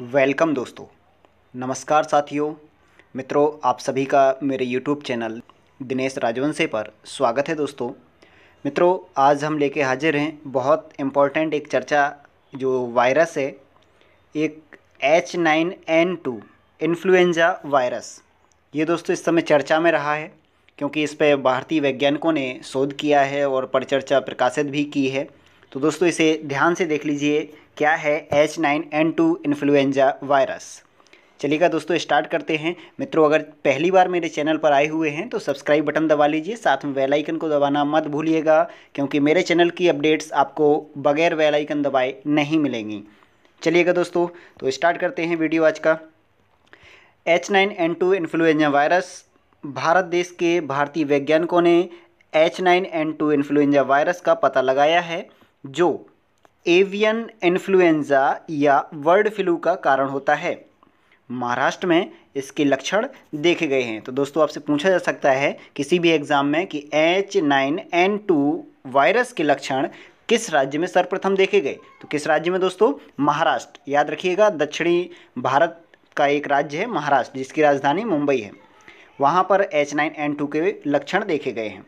welcome दोस्तों नमस्कार साथियों मित्रों आप सभी का मेरे यूट्यूब चैनल दिनेश राजवंशे पर स्वागत है दोस्तों मित्रों आज हम लेके हाजिर हैं बहुत इम्पोर्टेंट एक चर्चा जो वायरस है एक H nine N two influenza virus ये दोस्तों इस समय चर्चा में रहा है क्योंकि इस पर भारतीय वैज्ञानिकों ने शोध किया है और परिचर्चा प्रकाशित भी की है तो दोस्तों इसे ध्यान से देख लीजिए क्या है H nine N two influenza virus चलिएगा दोस्तों स्टार्ट करते हैं मित्रों अगर पहली बार मेरे चैनल पर आए हुए हैं तो सब्सक्राइब बटन दबा लीजिए साथ में वेल आइकन को दबाना मत भूलिएगा क्योंकि मेरे चैनल की अपडेट्स आपको बगैर वेल आइकन दबाए नहीं मिलेंगी चलिएगा दोस्तों तो स्टार्ट करते हैं वीडियो आज का H nine N two influenza virus भारत देश के भारतीय वैज्ञानिकों ने H nine N two influenza virus का पता लगाया है जो एवियन इन्फ्लुएंजा या बर्ड फ्लू का कारण होता है महाराष्ट्र में इसके लक्षण देखे गए हैं तो दोस्तों आपसे पूछा जा सकता है किसी भी एग्ज़ाम में कि H nine N two virus के लक्षण किस राज्य में सर्वप्रथम देखे गए तो किस राज्य में दोस्तों महाराष्ट्र याद रखिएगा दक्षिणी भारत का एक राज्य है महाराष्ट्र जिसकी राजधानी मुंबई है वहाँ पर एच नाइन एन टू के लक्षण देखे गए हैं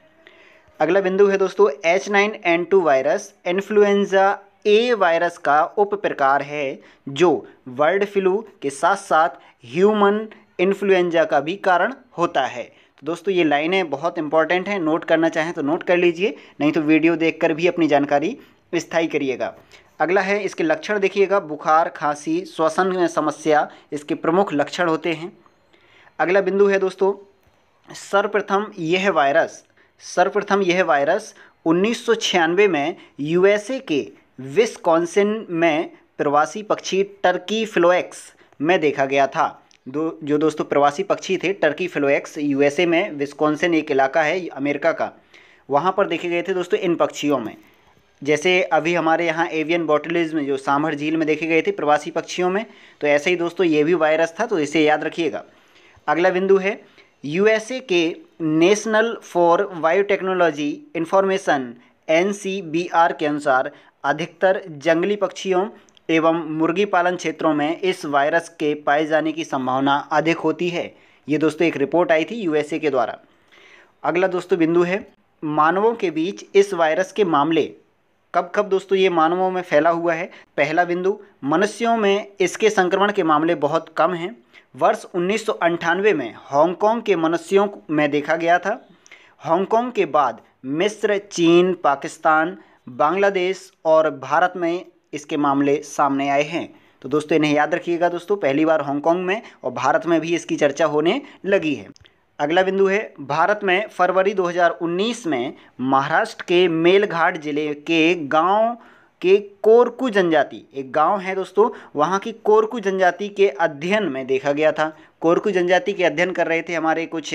अगला बिंदु है दोस्तों H nine N two virus influenza A virus का उप प्रकार है जो वर्ल्ड फ्लू के साथ साथ ह्यूमन इन्फ्लुएंजा का भी कारण होता है तो दोस्तों ये लाइनें बहुत इंपॉर्टेंट हैं नोट करना चाहें तो नोट कर लीजिए नहीं तो वीडियो देखकर भी अपनी जानकारी स्थायी करिएगा अगला है इसके लक्षण देखिएगा बुखार खांसी श्वसन में समस्या इसके प्रमुख लक्षण होते हैं अगला बिंदु है दोस्तों सर्वप्रथम यह वायरस सर्वप्रथम यह वायरस 1996 में यूएसए के विस्कॉन्सिन में प्रवासी पक्षी टर्की फ्लोएक्स में देखा गया था दो जो दोस्तों प्रवासी पक्षी थे टर्की फ्लोएक्स यूएसए में विस्कॉन्सिन एक इलाका है अमेरिका का वहाँ पर देखे गए थे दोस्तों इन पक्षियों में जैसे अभी हमारे यहाँ एवियन बॉटलिज्म जो सांभर झील में देखे गए थे प्रवासी पक्षियों में तो ऐसे ही दोस्तों ये भी वायरस था तो इसे याद रखिएगा अगला बिंदु है यूएसए के national for biotechnology information N के अनुसार अधिकतर जंगली पक्षियों एवं मुर्गी पालन क्षेत्रों में इस वायरस के पाए जाने की संभावना अधिक होती है ये दोस्तों एक रिपोर्ट आई थी यूएसए के द्वारा अगला दोस्तों बिंदु है मानवों के बीच इस वायरस के मामले कब कब दोस्तों ये मानवों में फैला हुआ है पहला बिंदु मनुष्यों में इसके संक्रमण के मामले बहुत कम हैं वर्ष उन्नीस में हांगकांग के मनुष्यों में देखा गया था हांगकांग के बाद मिस्र चीन पाकिस्तान बांग्लादेश और भारत में इसके मामले सामने आए हैं तो दोस्तों इन्हें याद रखिएगा दोस्तों पहली बार हांगकांग में और भारत में भी इसकी चर्चा होने लगी है अगला बिंदु है भारत में फरवरी 2019 में महाराष्ट्र के मेलघाट जिले के गांव के कोरकू जनजाति एक गांव है दोस्तों वहाँ की कोरकू जनजाति के अध्ययन में देखा गया था कोरकू जनजाति के अध्ययन कर रहे थे हमारे कुछ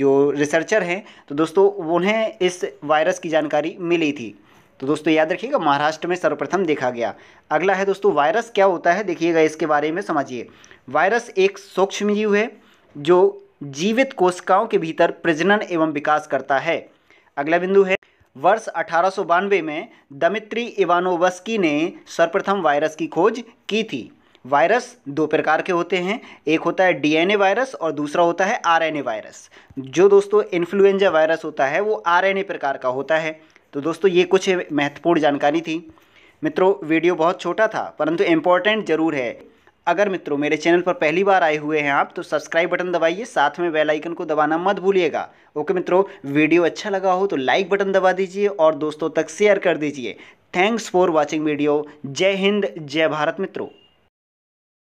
जो रिसर्चर हैं तो दोस्तों उन्हें इस वायरस की जानकारी मिली थी तो दोस्तों याद रखिएगा महाराष्ट्र में सर्वप्रथम देखा गया अगला है दोस्तों वायरस क्या होता है देखिएगा इसके बारे में समझिए वायरस एक सूक्ष्म जीव है जो जीवित कोशिकाओं के भीतर प्रजनन एवं विकास करता है अगला बिंदु है वर्ष अठारह में दमित्री इवानोवस्की ने सर्वप्रथम वायरस की खोज की थी वायरस दो प्रकार के होते हैं एक होता है डीएनए वायरस और दूसरा होता है आरएनए वायरस जो दोस्तों इन्फ्लुएंजा वायरस होता है वो आरएनए प्रकार का होता है तो दोस्तों ये कुछ महत्वपूर्ण जानकारी थी मित्रों वीडियो बहुत छोटा था परंतु इम्पॉर्टेंट ज़रूर है अगर मित्रों मेरे चैनल पर पहली बार आए हुए हैं आप तो सब्सक्राइब बटन दबाइए साथ में बेल आइकन को दबाना मत भूलिएगा ओके मित्रों वीडियो अच्छा लगा हो तो लाइक बटन दबा दीजिए और दोस्तों तक शेयर कर दीजिए थैंक्स फॉर वॉचिंग वीडियो जय हिंद जय भारत मित्रों